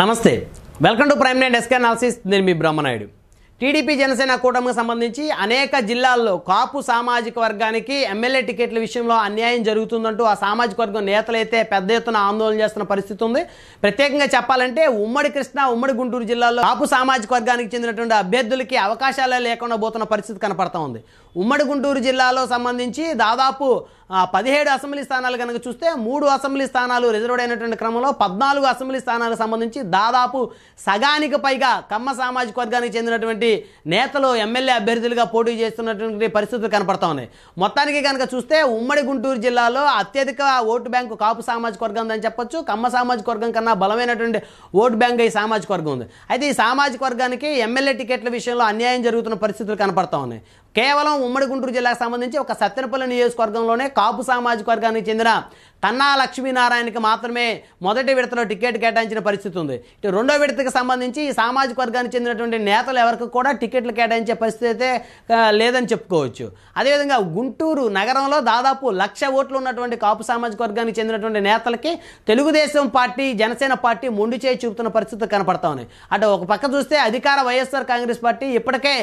నమస్తే welcome to Prime Nine SK analysis నేను మీ బ్రహ్మనాయుడు టీడీపీ జనసేన కూటమికి సంబంధించి అనేక జిల్లాల్లో కాపు సామాజిక వర్గానికి ఎమ్మెల్యే టికెట్ల విషయంలో అన్యాయం జరుగుతుందంటూ ఆ సామాజిక వర్గం నేతలైతే పెద్ద ఎత్తున ఆందోళన చేస్తున్న పరిస్థితి ఉంది ప్రత్యేకంగా చెప్పాలంటే ఉమ్మడి కృష్ణ ఉమ్మడి గుంటూరు జిల్లాలో కాపు సామాజిక వర్గానికి చెందినటువంటి అభ్యర్థులకి అవకాశాలే లేకుండా పోతున్న పరిస్థితి కనపడతా ఉంది ఉమ్మడి గుంటూరు జిల్లాలో సంబంధించి దాదాపు పదిహేడు అసెంబ్లీ స్థానాలు కనుక చూస్తే మూడు అసెంబ్లీ స్థానాలు రిజర్వ్డ్ అయినటువంటి క్రమంలో పద్నాలుగు అసెంబ్లీ స్థానాలకు సంబంధించి దాదాపు సగానికి పైగా కమ్మ సామాజిక వర్గానికి చెందినటువంటి నేతలు ఎమ్మెల్యే అభ్యర్థులుగా పోటీ చేస్తున్నటువంటి పరిస్థితులు కనపడతా ఉన్నాయి మొత్తానికి కనుక చూస్తే ఉమ్మడి గుంటూరు జిల్లాలో అత్యధిక ఓటు బ్యాంకు కాపు సామాజిక వర్గం అని చెప్పొచ్చు కమ్మ సామాజిక వర్గం కన్నా బలమైనటువంటి ఓటు బ్యాంక్ ఈ సామాజిక వర్గం ఉంది అయితే ఈ సామాజిక వర్గానికి ఎమ్మెల్యే టికెట్ల విషయంలో అన్యాయం జరుగుతున్న పరిస్థితులు కనపడతా ఉన్నాయి కేవలం ఉమ్మడి గుంటూరు జిల్లాకు సంబంధించి ఒక సత్తెనపల్లి నియోజకవర్గంలోనే కాపు సామాజిక వర్గానికి చెందిన కన్నా లక్ష్మీనారాయణకి మాత్రమే మొదటి విడతలో టికెట్ కేటాయించిన పరిస్థితి ఉంది ఇటు రెండో విడతకి సంబంధించి ఈ సామాజిక వర్గానికి చెందినటువంటి నేతలు ఎవరికి కూడా టికెట్లు కేటాయించే పరిస్థితి అయితే లేదని చెప్పుకోవచ్చు అదేవిధంగా గుంటూరు నగరంలో దాదాపు లక్ష ఓట్లు ఉన్నటువంటి కాపు సామాజిక వర్గానికి చెందినటువంటి నేతలకి తెలుగుదేశం పార్టీ జనసేన పార్టీ మొండి చేయి చూపుతున్న పరిస్థితి కనపడతా ఉన్నాయి అటు ఒక పక్క చూస్తే అధికార వైఎస్ఆర్ కాంగ్రెస్ పార్టీ ఇప్పటికే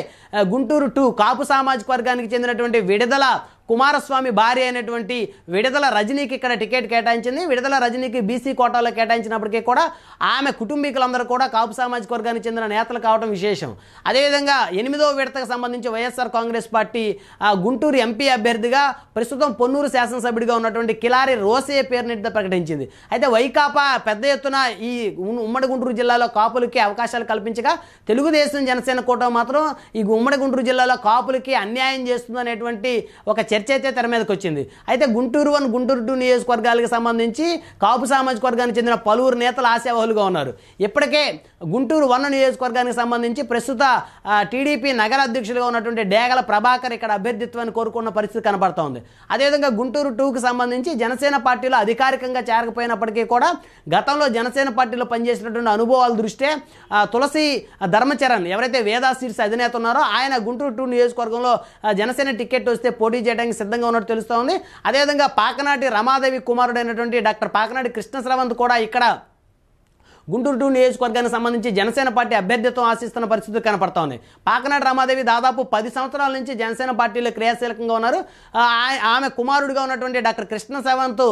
గుంటూరు టూ కాపు సామాజిక వర్గానికి చెందినటువంటి విడుదల కుమారస్వామి భార్య అయినటువంటి విడుదల రజనీకి ఇక్కడ టికెట్ కేటాయించింది విడుదల రజనీకి బీసీ కోటాలో కేటాయించినప్పటికీ కూడా ఆమె కుటుంబీకులందరూ కూడా కాపు సామాజిక వర్గానికి చెందిన నేతలు కావడం విశేషం అదేవిధంగా ఎనిమిదవ విడతకు సంబంధించి YSR Congress party Guntur MP అభ్యర్థిగా ప్రస్తుతం పొన్నూరు శాసనసభ్యుడిగా ఉన్నటువంటి కిలారి రోసే పేరునిట ప్రకటించింది అయితే వైకాపా పెద్ద ఎత్తున ఈ ఉమ్మడి గుంటూరు జిల్లాలో కాపులకి అవకాశాలు కల్పించగా తెలుగుదేశం జనసేన కూటమి మాత్రం ఈ ఉమ్మడి గుంటూరు జిల్లాలో కాపులకి అన్యాయం చేస్తుందనేటువంటి ఒక చర్చ అయితే తెర మీదకి వచ్చింది అయితే గుంటూరు వన్ గుంటూరు టూ నియోజకవర్గాలకు సంబంధించి కాపు సామాజిక వర్గానికి చెందిన పలువురు నేతలు ఆశావహులుగా ఉన్నారు ఇప్పటికే గుంటూరు వన్ నియోజకవర్గానికి సంబంధించి ప్రస్తుత టీడీపీ నగర అధ్యక్షులుగా ఉన్నటువంటి డేగల ప్రభాకర్ ఇక్కడ అభ్యర్థిత్వాన్ని కోరుకున్న పరిస్థితి కనబడుతోంది అదేవిధంగా గుంటూరు టూకి సంబంధించి జనసేన పార్టీలో అధికారికంగా చేరకపోయినప్పటికీ కూడా గతంలో జనసేన పార్టీలో పనిచేసినటువంటి అనుభవాల దృష్ట్యా తులసి ధర్మచరణ్ ఎవరైతే వేదా అధినేత ఉన్నారో ఆయన గుంటూరు టూ నియోజకవర్గంలో జనసేన టికెట్ వస్తే పోటీ చేయడం చేయడానికి సిద్ధంగా ఉన్నట్టు తెలుస్తోంది అదేవిధంగా పాకనాటి రమాదేవి కుమారుడైనటువంటి డాక్టర్ పాకనాటి కృష్ణశ్రవంత్ కూడా ఇక్కడ గుంటూరు టూ నియోజకవర్గానికి సంబంధించి జనసేన పార్టీ అభ్యర్థిత్వం ఆశిస్తున్న పరిస్థితి కనపడతా ఉంది పాకనాడు రమాదేవి దాదాపు పది సంవత్సరాల నుంచి జనసేన పార్టీలో క్రియాశీలకంగా ఉన్నారు ఆమె కుమారుడిగా ఉన్నటువంటి డాక్టర్ కృష్ణ సవంత్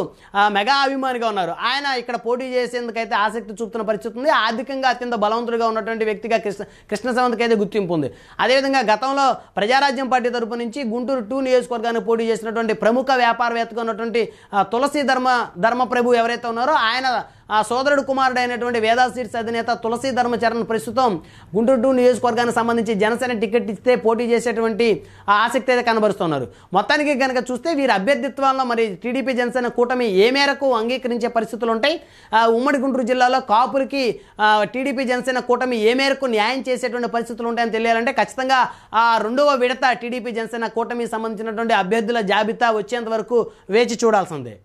మెగా అభిమానిగా ఉన్నారు ఆయన ఇక్కడ పోటీ చేసేందుకైతే ఆసక్తి చూపుతున్న పరిస్థితి ఉంది ఆర్థికంగా అత్యంత బలవంతుడిగా ఉన్నటువంటి వ్యక్తిగా కృష్ణ కృష్ణ సవంత్కి అయితే గుర్తింపు ఉంది అదేవిధంగా గతంలో ప్రజారాజ్యం పార్టీ తరపు నుంచి గుంటూరు టూ నియోజకవర్గానికి పోటీ చేసినటువంటి ప్రముఖ వ్యాపారవేత్తగా ఉన్నటువంటి తులసి ధర్మ ధర్మప్రభు ఎవరైతే ఉన్నారో ఆయన ఆ సోదరుడు కుమారుడైనటువంటి అయినటువంటి సీట్స్ అధినేత తులసి ధర్మచరణ్ ప్రస్తుతం గుంటూరు నియోజకవర్గానికి సంబంధించి జనసేన టికెట్ ఇస్తే పోటీ చేసేటువంటి ఆసక్తి అయితే కనబరుస్తున్నారు మొత్తానికి కనుక చూస్తే వీరి అభ్యర్థిత్వాల్లో మరి టీడీపీ జనసేన కూటమి ఏ మేరకు అంగీకరించే పరిస్థితులు ఉంటాయి ఉమ్మడి గుంటూరు జిల్లాలో కాపులకి టీడీపీ జనసేన కూటమి ఏ మేరకు న్యాయం చేసేటువంటి పరిస్థితులు ఉంటాయని తెలియాలంటే ఖచ్చితంగా ఆ రెండవ విడత టీడీపీ జనసేన కూటమికి సంబంధించినటువంటి అభ్యర్థుల జాబితా వచ్చేంత వరకు వేచి చూడాల్సిందే